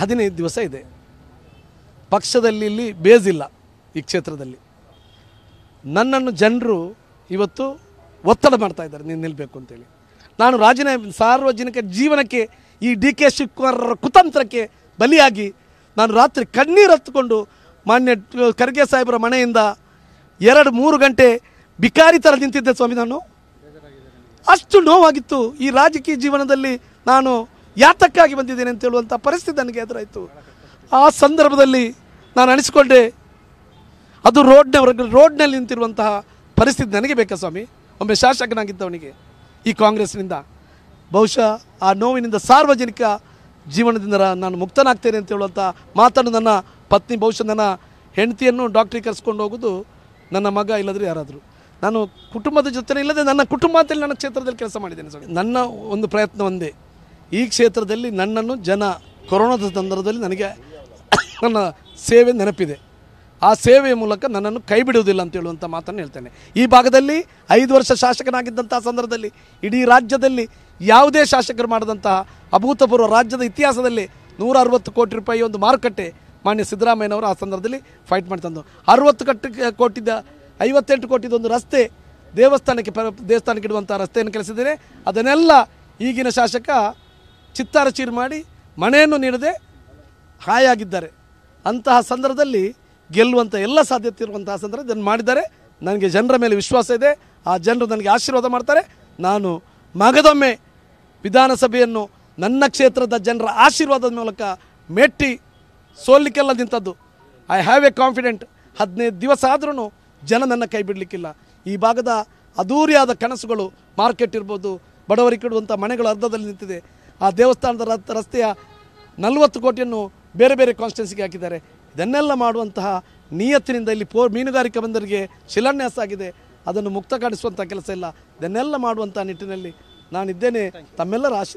ಹದಿನೈದು ದಿವಸ ಇದೆ ಪಕ್ಷದಲ್ಲಿ ಇಲ್ಲಿ ಬೇಸ್ ಇಲ್ಲ ಈ ಕ್ಷೇತ್ರದಲ್ಲಿ ನನ್ನನ್ನು ಜನರು ಇವತ್ತು ಒತ್ತಡ ಮಾಡ್ತಾ ಇದ್ದಾರೆ ನೀನು ನಿಲ್ಲಬೇಕು ಅಂತೇಳಿ ನಾನು ರಾಜೀನಾಮೆ ಸಾರ್ವಜನಿಕ ಜೀವನಕ್ಕೆ ಈ ಡಿ ಕೆ ಶಿವಕುಮಾರರ ಕುತಂತ್ರಕ್ಕೆ ಬಲಿಯಾಗಿ ನಾನು ರಾತ್ರಿ ಕಣ್ಣೀರು ಹತ್ತುಕೊಂಡು ಮಾನ್ಯ ಖರ್ಗೆ ಸಾಹೇಬರ ಮನೆಯಿಂದ ಎರಡು ಮೂರು ಗಂಟೆ ಬಿಕಾರಿ ಥರ ನಿಂತಿದ್ದೆ ಸ್ವಾಮಿ ನಾನು ಅಷ್ಟು ನೋವಾಗಿತ್ತು ಈ ರಾಜಕೀಯ ಜೀವನದಲ್ಲಿ ನಾನು ಯಾತಕ್ಕಾಗಿ ಬಂದಿದ್ದೇನೆ ಅಂತ ಹೇಳುವಂಥ ಪರಿಸ್ಥಿತಿ ನನಗೆ ಎದುರಾಯಿತು ಆ ಸಂದರ್ಭದಲ್ಲಿ ನಾನು ಅನಿಸಿಕೊಂಡೆ ಅದು ರೋಡ್ನ ರೋಡ್ನಲ್ಲಿ ನಿಂತಿರುವಂತಹ ಪರಿಸ್ಥಿತಿ ನನಗೆ ಬೇಕಾ ಸ್ವಾಮಿ ಒಮ್ಮೆ ಶಾಸಕನಾಗಿದ್ದವನಿಗೆ ಈ ಕಾಂಗ್ರೆಸ್ನಿಂದ ಬಹುಶಃ ಆ ನೋವಿನಿಂದ ಸಾರ್ವಜನಿಕ ಜೀವನದಿಂದ ನಾನು ಮುಕ್ತನಾಗ್ತೇನೆ ಅಂತ ಹೇಳುವಂಥ ಮಾತನ್ನು ನನ್ನ ಪತ್ನಿ ಬಹುಶಃ ನನ್ನ ಹೆಂಡತಿಯನ್ನು ಡಾಕ್ಟ್ರಿಗೆ ಕರೆಸ್ಕೊಂಡು ಹೋಗೋದು ನನ್ನ ಮಗ ಇಲ್ಲದ್ರೆ ಯಾರಾದರೂ ನಾನು ಕುಟುಂಬದ ಜೊತೆ ಇಲ್ಲದೆ ನನ್ನ ಕುಟುಂಬದಲ್ಲಿ ನನ್ನ ಕ್ಷೇತ್ರದಲ್ಲಿ ಕೆಲಸ ಮಾಡಿದ್ದೇನೆ ಸ್ವಾಮಿ ನನ್ನ ಒಂದು ಪ್ರಯತ್ನ ಒಂದೇ ಈ ಕ್ಷೇತ್ರದಲ್ಲಿ ನನ್ನನ್ನು ಜನ ಕೊರೋನಾದ ಸಂದರ್ಭದಲ್ಲಿ ನನಗೆ ನನ್ನ ಸೇವೆ ನೆನಪಿದೆ ಆ ಸೇವೆಯ ಮೂಲಕ ನನ್ನನ್ನು ಕೈ ಬಿಡುವುದಿಲ್ಲ ಅಂತ ಹೇಳುವಂಥ ಮಾತನ್ನು ಹೇಳ್ತೇನೆ ಈ ಭಾಗದಲ್ಲಿ ಐದು ವರ್ಷ ಶಾಸಕನಾಗಿದ್ದಂಥ ಸಂದರ್ಭದಲ್ಲಿ ಇಡೀ ರಾಜ್ಯದಲ್ಲಿ ಯಾವುದೇ ಶಾಸಕರು ಮಾಡಿದಂತಹ ಅಭೂತಪೂರ್ವ ರಾಜ್ಯದ ಇತಿಹಾಸದಲ್ಲಿ ನೂರ ಅರವತ್ತು ಕೋಟಿ ರೂಪಾಯಿ ಒಂದು ಮಾರುಕಟ್ಟೆ ಮಾನ್ಯ ಸಿದ್ದರಾಮಯ್ಯನವರು ಆ ಸಂದರ್ಭದಲ್ಲಿ ಫೈಟ್ ತಂದು ಅರವತ್ತು ಕಟ್ಟ ಕೋಟಿದ ಐವತ್ತೆಂಟು ಕೋಟಿದೊಂದು ಒಂದು ರಸ್ತೆ ದೇವಸ್ಥಾನಕ್ಕೆ ದೇವಸ್ಥಾನಕ್ಕೆ ಇಡುವಂಥ ರಸ್ತೆಯನ್ನು ಕೆಲಸಿದ್ದೇನೆ ಅದನ್ನೆಲ್ಲ ಈಗಿನ ಶಾಸಕ ಚಿತ್ತಾರಚೀರು ಮಾಡಿ ಮನೆಯನ್ನು ನೀಡದೆ ಹಾಯಾಗಿದ್ದಾರೆ ಅಂತಹ ಸಂದರ್ಭದಲ್ಲಿ ಗೆಲ್ಲುವಂಥ ಎಲ್ಲ ಸಾಧ್ಯತೆ ಇರುವಂತಹ ಸಂದರ್ಭ ಇದನ್ನು ಮಾಡಿದ್ದಾರೆ ನನಗೆ ಜನರ ಮೇಲೆ ವಿಶ್ವಾಸ ಇದೆ ಆ ಜನರು ನನಗೆ ಆಶೀರ್ವಾದ ಮಾಡ್ತಾರೆ ನಾನು ಮಗದೊಮ್ಮೆ ವಿಧಾನಸಭೆಯನ್ನು ನನ್ನ ಕ್ಷೇತ್ರದ ಜನರ ಆಶೀರ್ವಾದದ ಮೂಲಕ ಮೆಟ್ಟಿ ಸೋಲಿಕ್ಕೆಲ್ಲ ನಿಂತದ್ದು ಐ ಹ್ಯಾವ್ ಎ ಕಾನ್ಫಿಡೆಂಟ್ ಹದಿನೈದು ದಿವಸ ಆದ್ರೂ ಜನ ನನ್ನ ಕೈ ಬಿಡಲಿಕ್ಕಿಲ್ಲ ಈ ಭಾಗದ ಅದೂರಿಯಾದ ಕನಸುಗಳು ಮಾರ್ಕೆಟ್ ಇರ್ಬೋದು ಬಡವರಿಗೆ ಕೊಡುವಂಥ ಮನೆಗಳು ಅರ್ಧದಲ್ಲಿ ನಿಂತಿದೆ ಆ ದೇವಸ್ಥಾನದ ರಸ್ತೆಯ ನಲವತ್ತು ಕೋಟಿಯನ್ನು ಬೇರೆ ಬೇರೆ ಕಾನ್ಸ್ಟೆನ್ಸಿಗೆ ಹಾಕಿದ್ದಾರೆ ಇದನ್ನೆಲ್ಲ ಮಾಡುವಂತಹ ನಿಯತ್ತಿನಿಂದ ಇಲ್ಲಿ ಪೋ ಮೀನುಗಾರಿಕೆ ಬಂದರಿಗೆ ಶಿಲಾನ್ಯಾಸ ಆಗಿದೆ ಅದನ್ನು ಮುಕ್ತ ಮುಕ್ತಗೊಳಿಸುವಂಥ ಕೆಲಸ ಇಲ್ಲ ಇದನ್ನೆಲ್ಲ ಮಾಡುವಂಥ ನಿಟ್ಟಿನಲ್ಲಿ ನಾನಿದ್ದೇನೆ ತಮ್ಮೆಲ್ಲರ ಆಶೀರ್ವಾದ